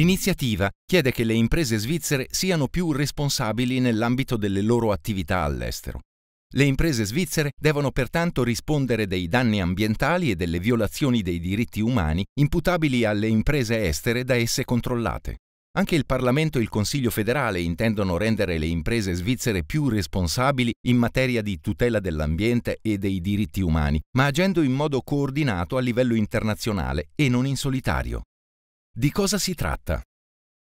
L'iniziativa chiede che le imprese svizzere siano più responsabili nell'ambito delle loro attività all'estero. Le imprese svizzere devono pertanto rispondere dei danni ambientali e delle violazioni dei diritti umani imputabili alle imprese estere da esse controllate. Anche il Parlamento e il Consiglio federale intendono rendere le imprese svizzere più responsabili in materia di tutela dell'ambiente e dei diritti umani, ma agendo in modo coordinato a livello internazionale e non in solitario. Di cosa si tratta?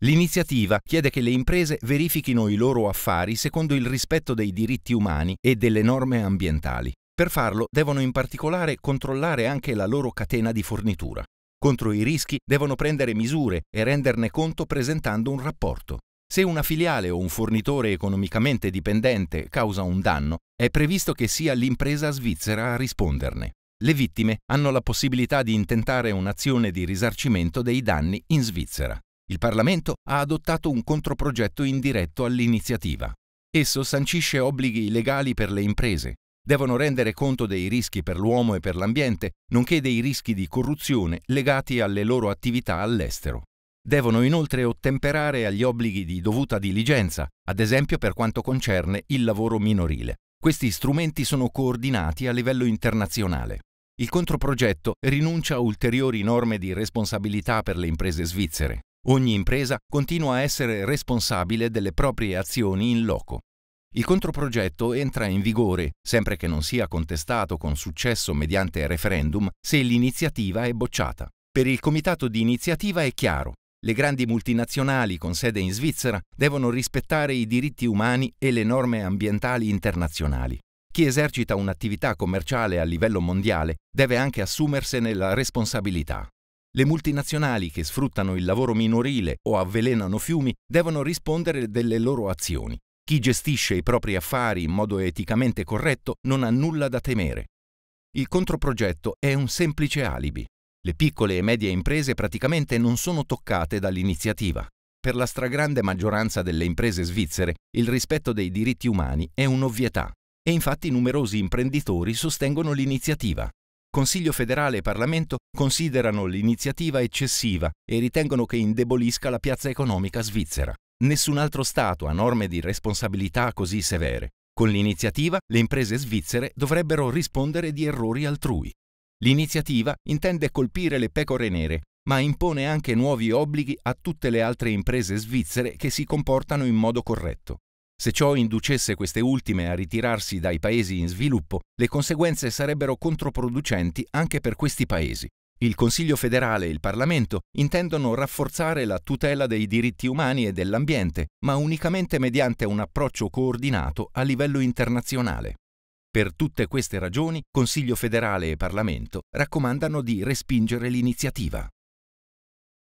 L'iniziativa chiede che le imprese verifichino i loro affari secondo il rispetto dei diritti umani e delle norme ambientali. Per farlo devono in particolare controllare anche la loro catena di fornitura. Contro i rischi devono prendere misure e renderne conto presentando un rapporto. Se una filiale o un fornitore economicamente dipendente causa un danno, è previsto che sia l'impresa svizzera a risponderne le vittime hanno la possibilità di intentare un'azione di risarcimento dei danni in Svizzera. Il Parlamento ha adottato un controprogetto indiretto all'iniziativa. Esso sancisce obblighi legali per le imprese. Devono rendere conto dei rischi per l'uomo e per l'ambiente, nonché dei rischi di corruzione legati alle loro attività all'estero. Devono inoltre ottemperare agli obblighi di dovuta diligenza, ad esempio per quanto concerne il lavoro minorile. Questi strumenti sono coordinati a livello internazionale. Il controprogetto rinuncia a ulteriori norme di responsabilità per le imprese svizzere. Ogni impresa continua a essere responsabile delle proprie azioni in loco. Il controprogetto entra in vigore, sempre che non sia contestato con successo mediante referendum, se l'iniziativa è bocciata. Per il comitato di iniziativa è chiaro. Le grandi multinazionali con sede in Svizzera devono rispettare i diritti umani e le norme ambientali internazionali. Chi esercita un'attività commerciale a livello mondiale deve anche assumersene la responsabilità. Le multinazionali che sfruttano il lavoro minorile o avvelenano fiumi devono rispondere delle loro azioni. Chi gestisce i propri affari in modo eticamente corretto non ha nulla da temere. Il controprogetto è un semplice alibi. Le piccole e medie imprese praticamente non sono toccate dall'iniziativa. Per la stragrande maggioranza delle imprese svizzere il rispetto dei diritti umani è un'ovvietà e infatti numerosi imprenditori sostengono l'iniziativa. Consiglio federale e Parlamento considerano l'iniziativa eccessiva e ritengono che indebolisca la piazza economica svizzera. Nessun altro Stato ha norme di responsabilità così severe. Con l'iniziativa le imprese svizzere dovrebbero rispondere di errori altrui. L'iniziativa intende colpire le pecore nere, ma impone anche nuovi obblighi a tutte le altre imprese svizzere che si comportano in modo corretto. Se ciò inducesse queste ultime a ritirarsi dai paesi in sviluppo, le conseguenze sarebbero controproducenti anche per questi paesi. Il Consiglio federale e il Parlamento intendono rafforzare la tutela dei diritti umani e dell'ambiente, ma unicamente mediante un approccio coordinato a livello internazionale. Per tutte queste ragioni, Consiglio federale e Parlamento raccomandano di respingere l'iniziativa.